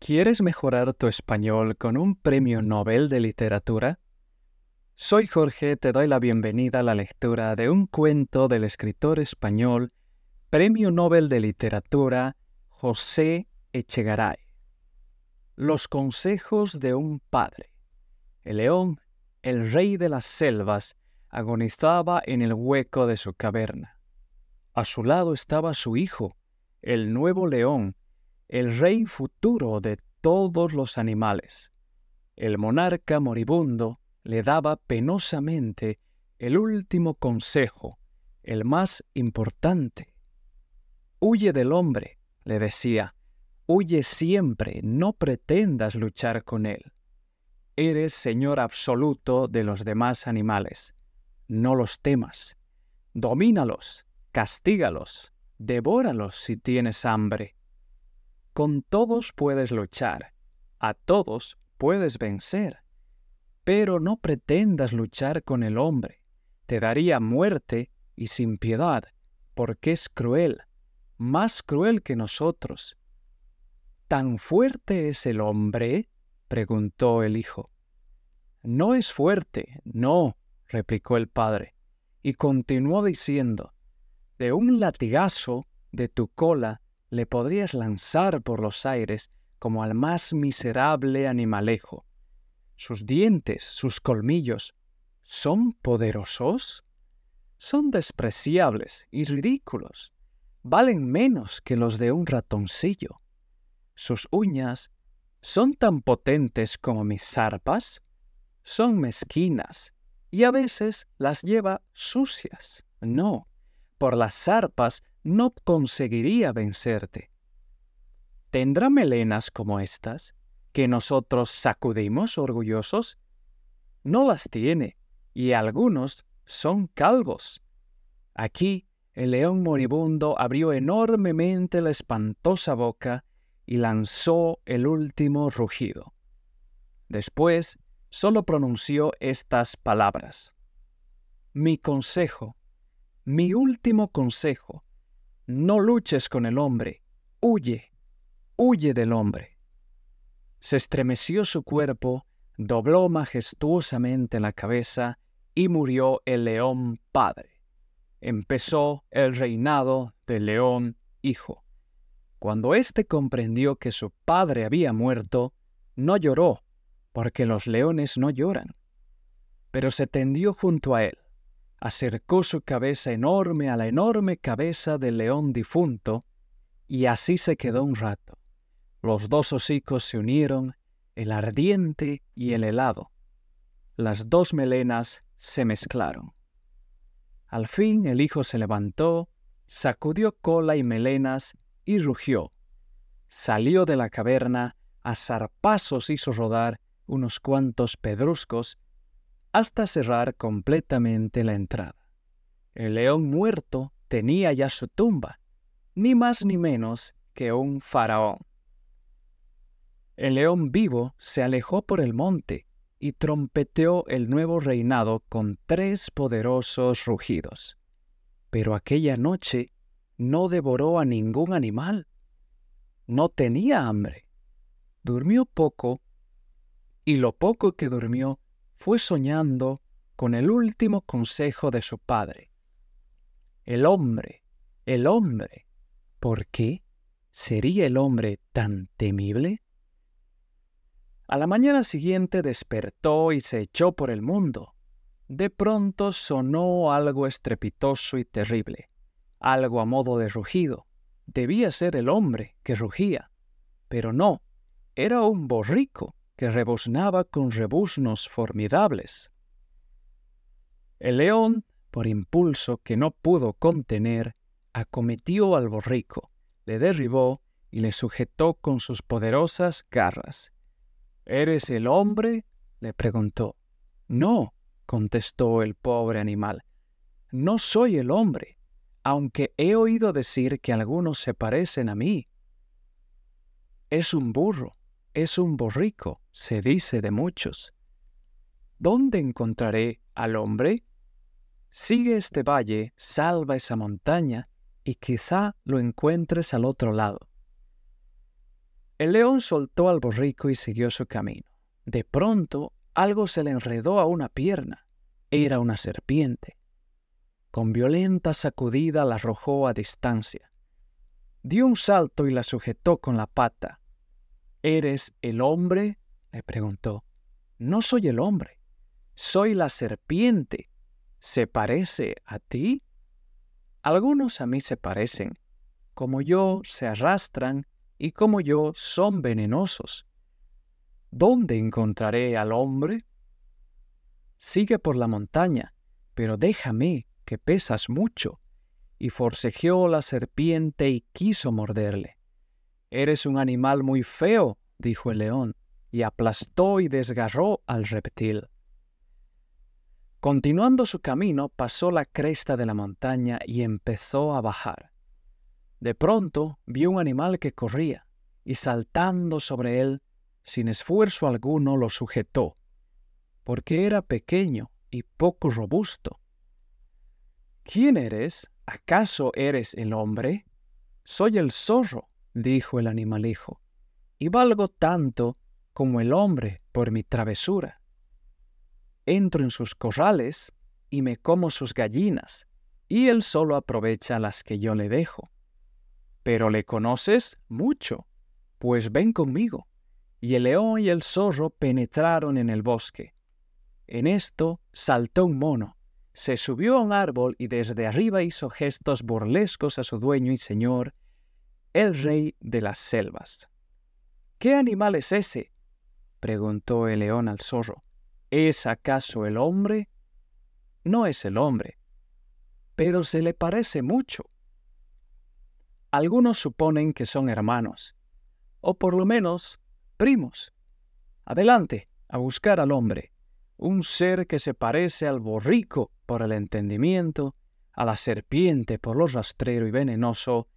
¿Quieres mejorar tu español con un premio Nobel de literatura? Soy Jorge, te doy la bienvenida a la lectura de un cuento del escritor español, premio Nobel de literatura, José Echegaray. Los consejos de un padre. El león, el rey de las selvas, agonizaba en el hueco de su caverna. A su lado estaba su hijo, el nuevo león, el rey futuro de todos los animales. El monarca moribundo le daba penosamente el último consejo, el más importante. Huye del hombre, le decía, huye siempre, no pretendas luchar con él. Eres señor absoluto de los demás animales, no los temas. Domínalos, castígalos, devóralos si tienes hambre, con todos puedes luchar, a todos puedes vencer, pero no pretendas luchar con el hombre, te daría muerte y sin piedad, porque es cruel, más cruel que nosotros. ¿Tan fuerte es el hombre? preguntó el hijo. No es fuerte, no, replicó el padre, y continuó diciendo, de un latigazo de tu cola le podrías lanzar por los aires como al más miserable animalejo. Sus dientes, sus colmillos, ¿son poderosos? Son despreciables y ridículos. Valen menos que los de un ratoncillo. Sus uñas son tan potentes como mis zarpas. Son mezquinas y a veces las lleva sucias. No, por las zarpas no conseguiría vencerte. ¿Tendrá melenas como estas, que nosotros sacudimos orgullosos? No las tiene, y algunos son calvos. Aquí el león moribundo abrió enormemente la espantosa boca y lanzó el último rugido. Después solo pronunció estas palabras. Mi consejo, mi último consejo, no luches con el hombre, huye, huye del hombre. Se estremeció su cuerpo, dobló majestuosamente la cabeza y murió el león padre. Empezó el reinado del león hijo. Cuando éste comprendió que su padre había muerto, no lloró, porque los leones no lloran. Pero se tendió junto a él, acercó su cabeza enorme a la enorme cabeza del león difunto, y así se quedó un rato. Los dos hocicos se unieron, el ardiente y el helado. Las dos melenas se mezclaron. Al fin el hijo se levantó, sacudió cola y melenas y rugió. Salió de la caverna, a zarpazos hizo rodar unos cuantos pedruscos hasta cerrar completamente la entrada. El león muerto tenía ya su tumba, ni más ni menos que un faraón. El león vivo se alejó por el monte y trompeteó el nuevo reinado con tres poderosos rugidos. Pero aquella noche no devoró a ningún animal. No tenía hambre. Durmió poco y lo poco que durmió fue soñando con el último consejo de su padre. El hombre, el hombre. ¿Por qué? ¿Sería el hombre tan temible? A la mañana siguiente despertó y se echó por el mundo. De pronto sonó algo estrepitoso y terrible, algo a modo de rugido. Debía ser el hombre que rugía, pero no, era un borrico que rebuznaba con rebuznos formidables. El león, por impulso que no pudo contener, acometió al borrico, le derribó y le sujetó con sus poderosas garras. ¿Eres el hombre? le preguntó. No, contestó el pobre animal. No soy el hombre, aunque he oído decir que algunos se parecen a mí. Es un burro, es un borrico, se dice de muchos. ¿Dónde encontraré al hombre? Sigue este valle, salva esa montaña, y quizá lo encuentres al otro lado. El león soltó al borrico y siguió su camino. De pronto, algo se le enredó a una pierna. Era una serpiente. Con violenta sacudida la arrojó a distancia. Dio un salto y la sujetó con la pata. ¿Eres el hombre? le preguntó. No soy el hombre, soy la serpiente. ¿Se parece a ti? Algunos a mí se parecen, como yo se arrastran y como yo son venenosos. ¿Dónde encontraré al hombre? Sigue por la montaña, pero déjame, que pesas mucho. Y forcejeó la serpiente y quiso morderle. Eres un animal muy feo, dijo el león, y aplastó y desgarró al reptil. Continuando su camino, pasó la cresta de la montaña y empezó a bajar. De pronto vio un animal que corría, y saltando sobre él, sin esfuerzo alguno lo sujetó, porque era pequeño y poco robusto. ¿Quién eres? ¿Acaso eres el hombre? Soy el zorro, dijo el animalijo—, y valgo tanto como el hombre por mi travesura. Entro en sus corrales y me como sus gallinas, y él solo aprovecha las que yo le dejo. Pero le conoces mucho, pues ven conmigo. Y el león y el zorro penetraron en el bosque. En esto saltó un mono, se subió a un árbol y desde arriba hizo gestos burlescos a su dueño y señor, el rey de las selvas. ¿Qué animal es ese? preguntó el león al zorro. ¿Es acaso el hombre? No es el hombre, pero se le parece mucho. Algunos suponen que son hermanos, o por lo menos primos. Adelante, a buscar al hombre, un ser que se parece al borrico por el entendimiento, a la serpiente por lo rastrero y venenoso,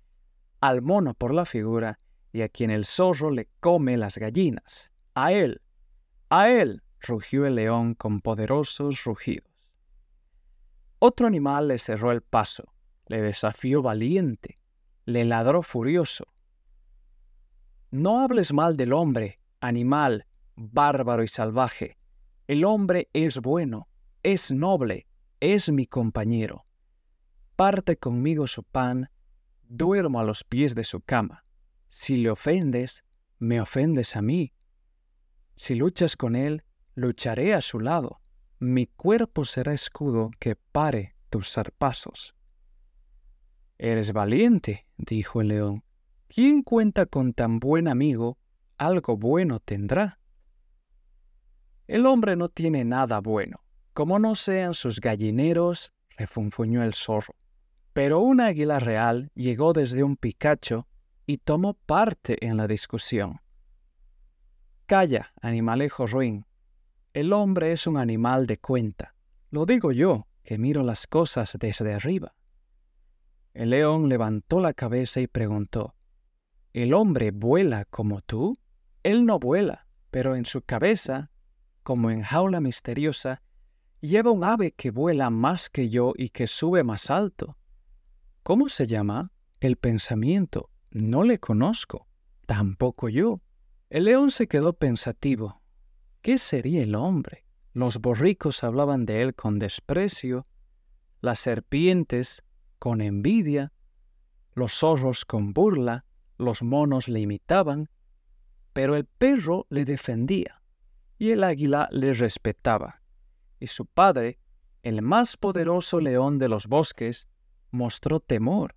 al mono por la figura y a quien el zorro le come las gallinas. A él, a él, rugió el león con poderosos rugidos. Otro animal le cerró el paso, le desafió valiente, le ladró furioso. No hables mal del hombre, animal, bárbaro y salvaje. El hombre es bueno, es noble, es mi compañero. Parte conmigo su pan duermo a los pies de su cama. Si le ofendes, me ofendes a mí. Si luchas con él, lucharé a su lado. Mi cuerpo será escudo que pare tus zarpazos. Eres valiente, dijo el león. ¿Quién cuenta con tan buen amigo, algo bueno tendrá. El hombre no tiene nada bueno, como no sean sus gallineros, refunfuñó el zorro. Pero un águila real llegó desde un picacho y tomó parte en la discusión. Calla, animalejo ruin. El hombre es un animal de cuenta. Lo digo yo, que miro las cosas desde arriba. El león levantó la cabeza y preguntó, ¿El hombre vuela como tú? Él no vuela, pero en su cabeza, como en jaula misteriosa, lleva un ave que vuela más que yo y que sube más alto. ¿Cómo se llama? El pensamiento. No le conozco. Tampoco yo. El león se quedó pensativo. ¿Qué sería el hombre? Los borricos hablaban de él con desprecio, las serpientes con envidia, los zorros con burla, los monos le imitaban, pero el perro le defendía y el águila le respetaba. Y su padre, el más poderoso león de los bosques, mostró temor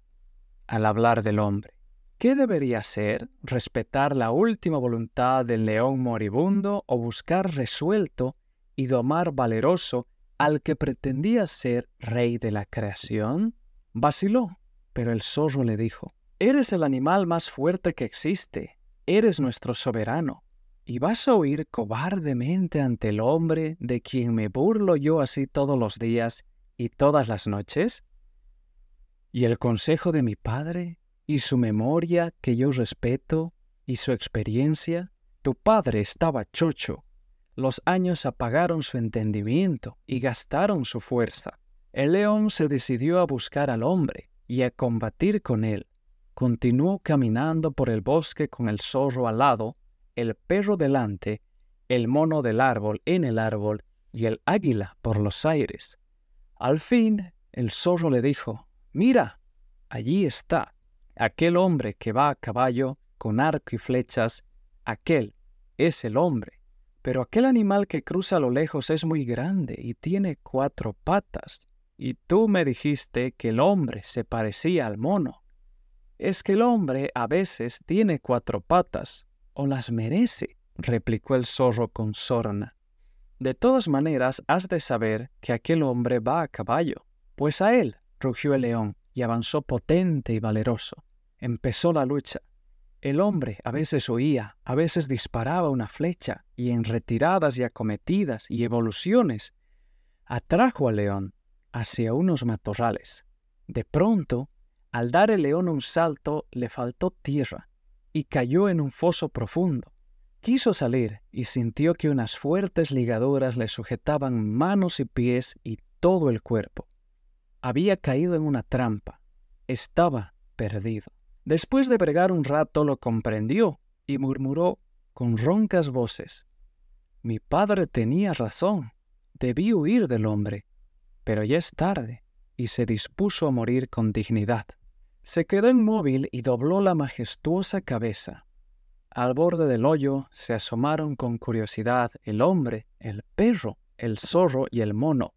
al hablar del hombre. ¿Qué debería ser? ¿Respetar la última voluntad del león moribundo o buscar resuelto y domar valeroso al que pretendía ser rey de la creación? Vaciló, pero el zorro le dijo, Eres el animal más fuerte que existe, eres nuestro soberano, y vas a huir cobardemente ante el hombre de quien me burlo yo así todos los días y todas las noches? y el consejo de mi padre, y su memoria que yo respeto, y su experiencia, tu padre estaba chocho. Los años apagaron su entendimiento y gastaron su fuerza. El león se decidió a buscar al hombre y a combatir con él. Continuó caminando por el bosque con el zorro al lado, el perro delante, el mono del árbol en el árbol y el águila por los aires. Al fin, el zorro le dijo, mira, allí está aquel hombre que va a caballo con arco y flechas, aquel es el hombre. Pero aquel animal que cruza a lo lejos es muy grande y tiene cuatro patas. Y tú me dijiste que el hombre se parecía al mono. Es que el hombre a veces tiene cuatro patas, o las merece, replicó el zorro con sorna. De todas maneras, has de saber que aquel hombre va a caballo, pues a él rugió el león y avanzó potente y valeroso. Empezó la lucha. El hombre a veces oía, a veces disparaba una flecha, y en retiradas y acometidas y evoluciones, atrajo al león hacia unos matorrales. De pronto, al dar el león un salto, le faltó tierra, y cayó en un foso profundo. Quiso salir y sintió que unas fuertes ligaduras le sujetaban manos y pies y todo el cuerpo. Había caído en una trampa. Estaba perdido. Después de bregar un rato lo comprendió y murmuró con roncas voces. Mi padre tenía razón. Debí huir del hombre. Pero ya es tarde y se dispuso a morir con dignidad. Se quedó inmóvil y dobló la majestuosa cabeza. Al borde del hoyo se asomaron con curiosidad el hombre, el perro, el zorro y el mono.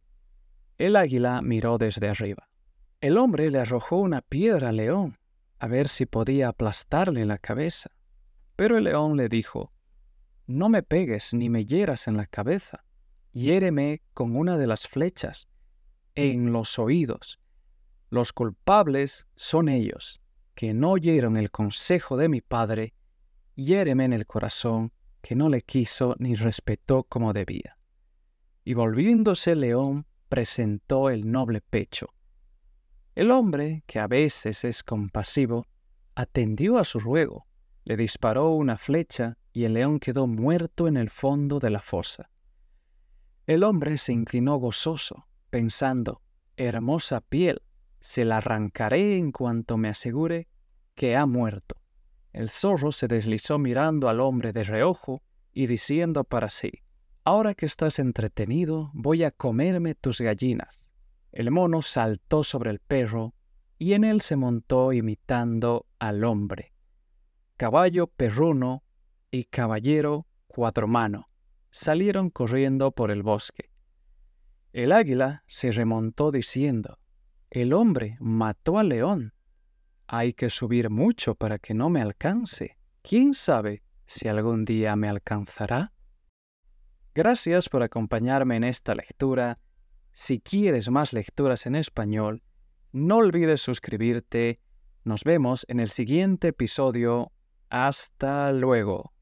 El águila miró desde arriba. El hombre le arrojó una piedra al león, a ver si podía aplastarle la cabeza. Pero el león le dijo, No me pegues ni me hieras en la cabeza, hiéreme con una de las flechas, en los oídos. Los culpables son ellos, que no oyeron el consejo de mi padre, hiéreme en el corazón, que no le quiso ni respetó como debía. Y volviéndose el león, presentó el noble pecho. El hombre, que a veces es compasivo, atendió a su ruego, le disparó una flecha y el león quedó muerto en el fondo de la fosa. El hombre se inclinó gozoso, pensando, hermosa piel, se la arrancaré en cuanto me asegure que ha muerto. El zorro se deslizó mirando al hombre de reojo y diciendo para sí, Ahora que estás entretenido, voy a comerme tus gallinas. El mono saltó sobre el perro y en él se montó imitando al hombre. Caballo perruno y caballero cuatromano salieron corriendo por el bosque. El águila se remontó diciendo, El hombre mató al león. Hay que subir mucho para que no me alcance. ¿Quién sabe si algún día me alcanzará? Gracias por acompañarme en esta lectura. Si quieres más lecturas en español, no olvides suscribirte. Nos vemos en el siguiente episodio. Hasta luego.